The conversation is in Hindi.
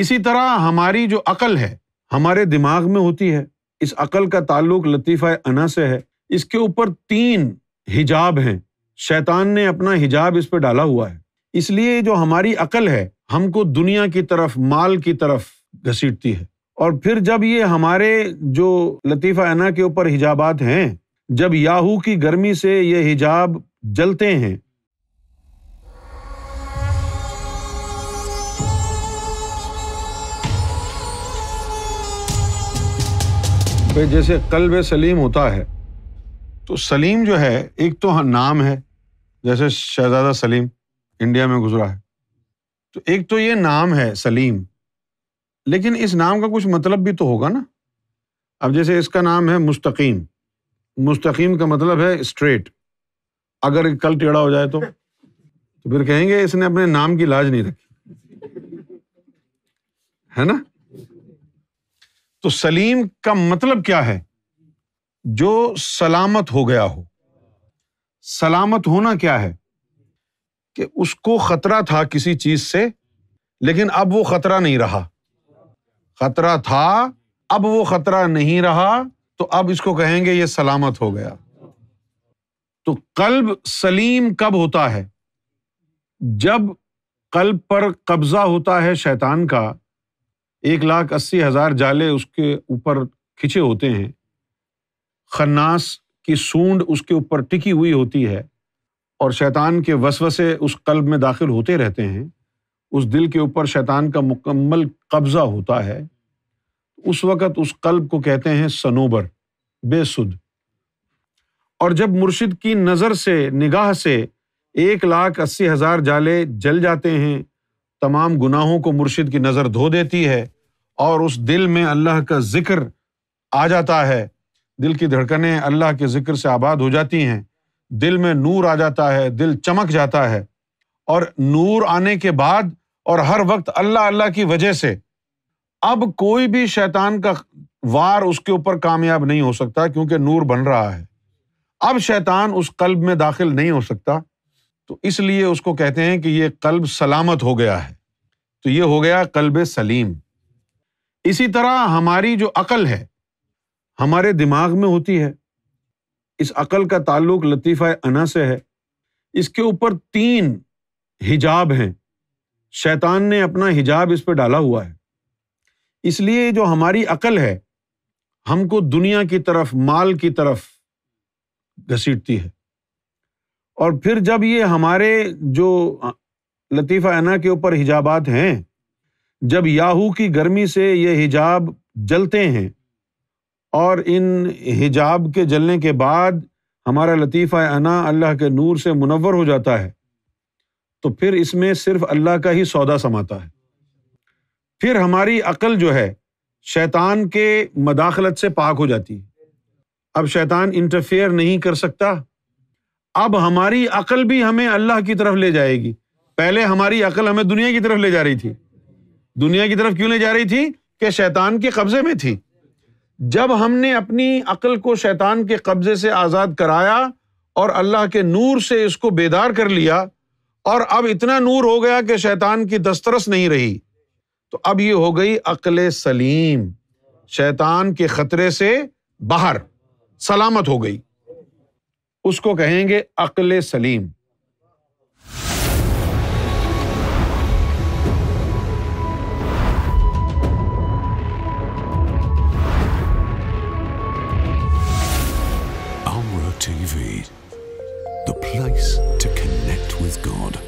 इसी तरह हमारी जो अकल है हमारे दिमाग में होती है इस अकल का ताल्लुक लतीफ़ा अना से है इसके ऊपर तीन हिजाब हैं शैतान ने अपना हिजाब इस पर डाला हुआ है इसलिए जो हमारी अकल है हमको दुनिया की तरफ माल की तरफ घसीटती है और फिर जब ये हमारे जो लतीफ़ा अना के ऊपर हिजाबात हैं जब याहू की गर्मी से ये हिजाब जलते हैं पे जैसे कल्ब सलीम होता है तो सलीम जो है एक तो नाम है जैसे शहजादा सलीम इंडिया में गुजरा है तो एक तो ये नाम है सलीम लेकिन इस नाम का कुछ मतलब भी तो होगा ना अब जैसे इसका नाम है मुस्तकीम मुस्तकीम का मतलब है स्ट्रेट अगर कल टेढ़ा हो जाए तो तो फिर कहेंगे इसने अपने नाम की लाज नहीं रखी है ना तो सलीम का मतलब क्या है जो सलामत हो गया हो सलामत होना क्या है कि उसको खतरा था किसी चीज से लेकिन अब वो खतरा नहीं रहा खतरा था अब वो खतरा नहीं रहा तो अब इसको कहेंगे ये सलामत हो गया तो कल्ब सलीम कब होता है जब कल्ब पर कब्जा होता है शैतान का एक लाख अस्सी हज़ार जाले उसके ऊपर खिंचे होते हैं खन्नास की सूंड उसके ऊपर टिकी हुई होती है और शैतान के वसवसे उस कल्ब में दाखिल होते रहते हैं उस दिल के ऊपर शैतान का मुकम्मल कब्ज़ा होता है उस वक़्त उस कल्ब को कहते हैं सनोबर बेसुद और जब मुर्शिद की नज़र से निगाह से एक लाख अस्सी हज़ार जाले जल जाते हैं तमाम गुनाहों को मुर्शिद की नज़र धो देती है और उस दिल में अल्लाह का ज़िक्र आ जाता है दिल की धड़कनें अल्लाह के ज़िक्र से आबाद हो जाती हैं दिल में नूर आ जाता है दिल चमक जाता है और नूर आने के बाद और हर वक्त अल्लाह अल्लाह की वजह से अब कोई भी शैतान का वार उसके ऊपर कामयाब नहीं हो सकता क्योंकि नूर बन रहा है अब शैतान उस कल्ब में दाखिल नहीं हो सकता तो इसलिए उसको कहते हैं कि ये कल्ब सलामत हो गया है तो ये हो गया कल्ब सलीम इसी तरह हमारी जो अकल है हमारे दिमाग में होती है इस अकल का ताल्लुक लतीफ़ा अना से है इसके ऊपर तीन हिजाब हैं शैतान ने अपना हिजाब इस पर डाला हुआ है इसलिए जो हमारी अकल है हमको दुनिया की तरफ माल की तरफ घसीटती है और फिर जब ये हमारे जो लतीफ़ा एना के ऊपर हिजाबात हैं जब याहू की गर्मी से ये हिजाब जलते हैं और इन हिजाब के जलने के बाद हमारा लतीफ़ा अना अल्लाह के नूर से मुनवर हो जाता है तो फिर इसमें सिर्फ अल्लाह का ही सौदा समाता है फिर हमारी अकल जो है शैतान के मदाखलत से पाक हो जाती है अब शैतान इंटरफेयर नहीं कर सकता अब हमारी अकल भी हमें अल्लाह की तरफ ले जाएगी पहले हमारी अकल हमें दुनिया की तरफ ले जा रही थी दुनिया की तरफ क्यों ले जा रही थी कि शैतान के कब्जे में थी जब हमने अपनी अकल को शैतान के कब्जे से आज़ाद कराया और अल्लाह के नूर से इसको बेदार कर लिया और अब इतना नूर हो गया कि शैतान की दस्तरस नहीं रही तो अब ये हो गई अकल सलीम शैतान के खतरे से बाहर सलामत हो गई उसको कहेंगे अकल सलीम with God.